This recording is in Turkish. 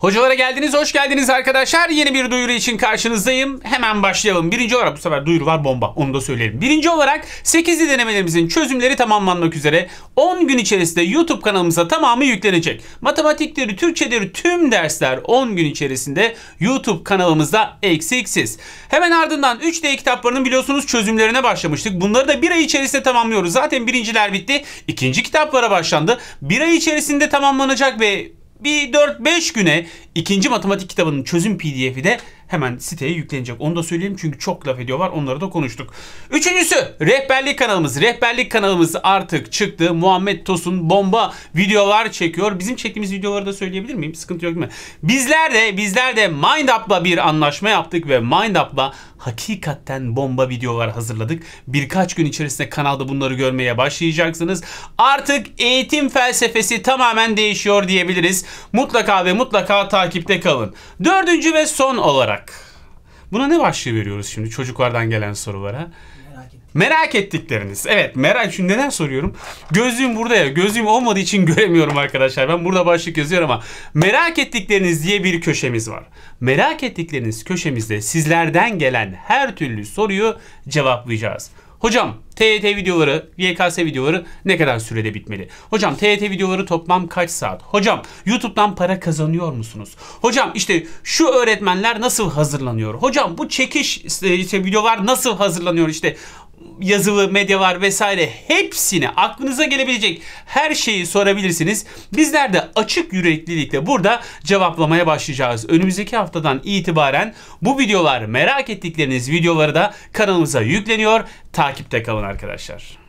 Hocalara geldiniz, hoş geldiniz arkadaşlar. Yeni bir duyuru için karşınızdayım. Hemen başlayalım. Birinci olarak bu sefer duyuru var bomba, onu da söyleyelim. Birinci olarak 8'li denemelerimizin çözümleri tamamlanmak üzere 10 gün içerisinde YouTube kanalımıza tamamı yüklenecek. Matematikleri, Türkçeleri, tüm dersler 10 gün içerisinde YouTube kanalımızda eksiksiz. Hemen ardından 3D kitaplarının biliyorsunuz çözümlerine başlamıştık. Bunları da bir ay içerisinde tamamlıyoruz. Zaten birinciler bitti. İkinci kitaplara başlandı. Bir ay içerisinde tamamlanacak ve bir 4-5 güne ikinci matematik kitabının çözüm pdf'i de hemen siteye yüklenecek. Onu da söyleyelim çünkü çok laf ediyorlar. Onları da konuştuk. Üçüncüsü rehberlik kanalımız. Rehberlik kanalımız artık çıktı. Muhammed Tosun bomba videolar çekiyor. Bizim çektiğimiz videoları da söyleyebilir miyim? Sıkıntı yok mu? Bizler de bizler de Mind Up'la bir anlaşma yaptık ve Mind Up'la hakikaten bomba videolar hazırladık. Birkaç gün içerisinde kanalda bunları görmeye başlayacaksınız. Artık eğitim felsefesi tamamen değişiyor diyebiliriz. Mutlaka ve mutlaka takipte kalın. Dördüncü ve son olarak olarak buna ne başlığı veriyoruz şimdi çocuklardan gelen sorulara? Merak ettikleriniz. Evet merak. Şimdi neden soruyorum? Gözlüğüm burada ya. Gözlüğüm olmadığı için göremiyorum arkadaşlar. Ben burada başlık yazıyorum ama merak ettikleriniz diye bir köşemiz var. Merak ettikleriniz köşemizde sizlerden gelen her türlü soruyu cevaplayacağız. Hocam TET videoları, YKS videoları ne kadar sürede bitmeli? Hocam TET videoları toplam kaç saat? Hocam YouTube'dan para kazanıyor musunuz? Hocam işte şu öğretmenler nasıl hazırlanıyor? Hocam bu çekiş işte videolar nasıl hazırlanıyor? İşte yazılı medya var vesaire hepsini aklınıza gelebilecek her şeyi sorabilirsiniz. Bizler de açık yüreklilikle burada cevaplamaya başlayacağız. Önümüzdeki haftadan itibaren bu videolar merak ettikleriniz videoları da kanalımıza yükleniyor. Takipte kalın arkadaşlar.